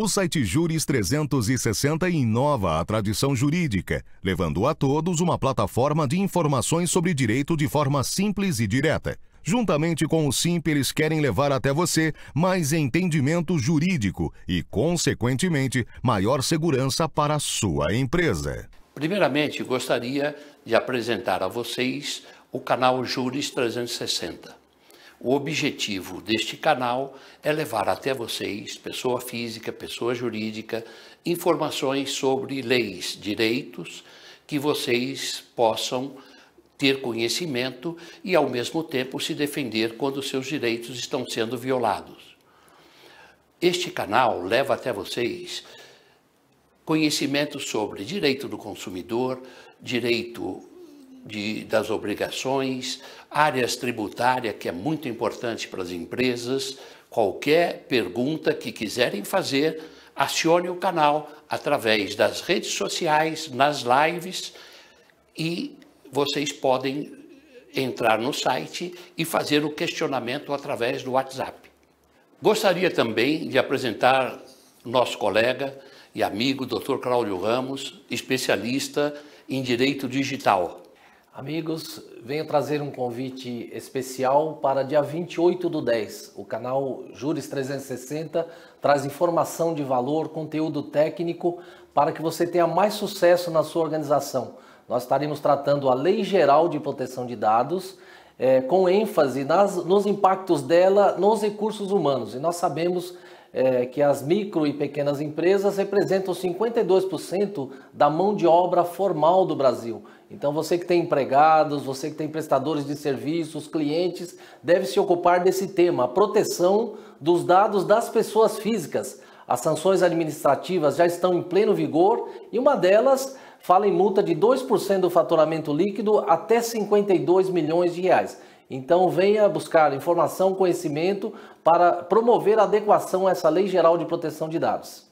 O site Júris 360 inova a tradição jurídica, levando a todos uma plataforma de informações sobre direito de forma simples e direta. Juntamente com o SIMP, eles querem levar até você mais entendimento jurídico e, consequentemente, maior segurança para a sua empresa. Primeiramente, gostaria de apresentar a vocês o canal Júris 360. O objetivo deste canal é levar até vocês, pessoa física, pessoa jurídica, informações sobre leis, direitos, que vocês possam ter conhecimento e, ao mesmo tempo, se defender quando seus direitos estão sendo violados. Este canal leva até vocês conhecimento sobre direito do consumidor, direito de, das obrigações, áreas tributárias, que é muito importante para as empresas. Qualquer pergunta que quiserem fazer, acione o canal através das redes sociais, nas lives e vocês podem entrar no site e fazer o questionamento através do WhatsApp. Gostaria também de apresentar nosso colega e amigo, Dr. Cláudio Ramos, especialista em direito digital. Amigos, venho trazer um convite especial para dia 28 do 10. O canal Júris 360 traz informação de valor, conteúdo técnico para que você tenha mais sucesso na sua organização. Nós estaremos tratando a Lei Geral de Proteção de Dados é, com ênfase nas, nos impactos dela nos recursos humanos. E nós sabemos é, que as micro e pequenas empresas representam 52% da mão de obra formal do Brasil. Então, você que tem empregados, você que tem prestadores de serviços, clientes, deve se ocupar desse tema, a proteção dos dados das pessoas físicas. As sanções administrativas já estão em pleno vigor e uma delas fala em multa de 2% do faturamento líquido até 52 milhões de reais. Então venha buscar informação, conhecimento para promover a adequação a essa Lei Geral de Proteção de Dados.